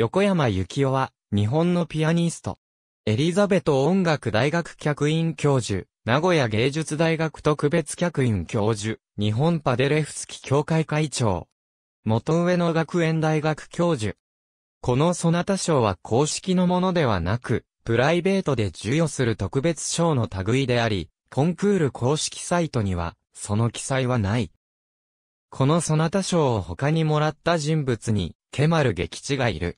横山幸雄は、日本のピアニスト。エリザベト音楽大学客員教授、名古屋芸術大学特別客員教授、日本パデレフスキ協会会長。元上野学園大学教授。このソナタ賞は公式のものではなく、プライベートで授与する特別賞の類であり、コンクール公式サイトには、その記載はない。このソナタ賞を他にもらった人物に、ケマル・撃地がいる。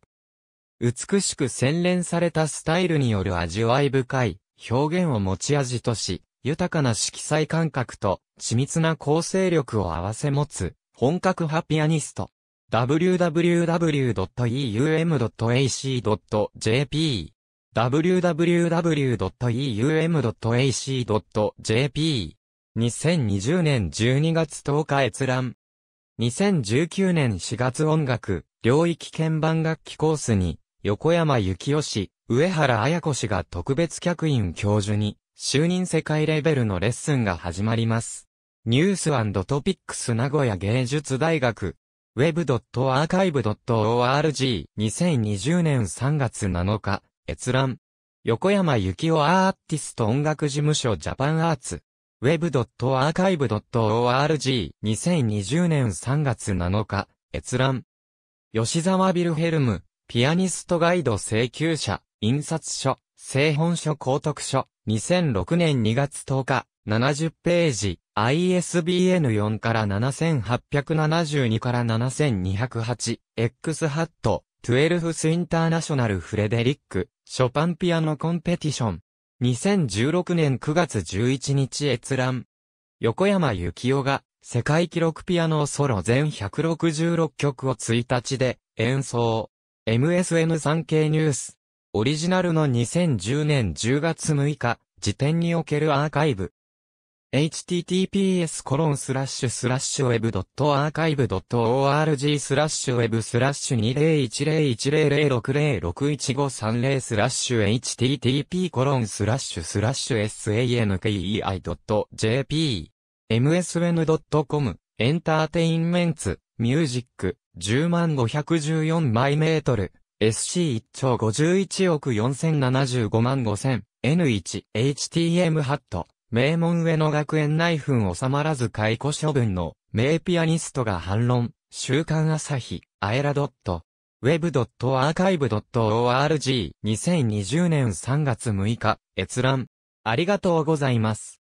美しく洗練されたスタイルによる味わい深い表現を持ち味とし、豊かな色彩感覚と緻密な構成力を併せ持つ本格派ピアニスト。www.eum.ac.jp www.eum.ac.jp 2020年12月10日閲覧2019年4月音楽領域鍵盤楽器コースに横山幸雄氏、上原綾子氏が特別客員教授に、就任世界レベルのレッスンが始まります。ニューストピックス名古屋芸術大学 web.archive.org2020 年3月7日閲覧横山幸雄アーティスト音楽事務所ジャパンアーツ web.archive.org2020 年3月7日閲覧吉沢ビルヘルムピアニストガイド請求者、印刷書、製本書公徳書、2006年2月10日、70ページ、ISBN 4から7872から7208、X ハット、12スインターナショナルフレデリック、ショパンピアノコンペティション。2016年9月11日閲覧。横山幸雄が、世界記録ピアノソロ全166曲を1日で演奏。m s n 産経ニュース。オリジナルの2010年10月6日、時点におけるアーカイブ。https コロンスラッシュスラッシュ web.archive.org スラッシュ web スラッシュ20101006061530スラッシュ http コロンスラッシュスラッシュ sankei.jp msn.com エンターテインメンツミュージック、10万514マイメートル、SC1 兆51億4075万5000、N1、HTM ハット、名門上野学園内紛収まらず解雇処分の、名ピアニストが反論、週刊朝日、アエラドット、web.archive.org2020 年3月6日、閲覧。ありがとうございます。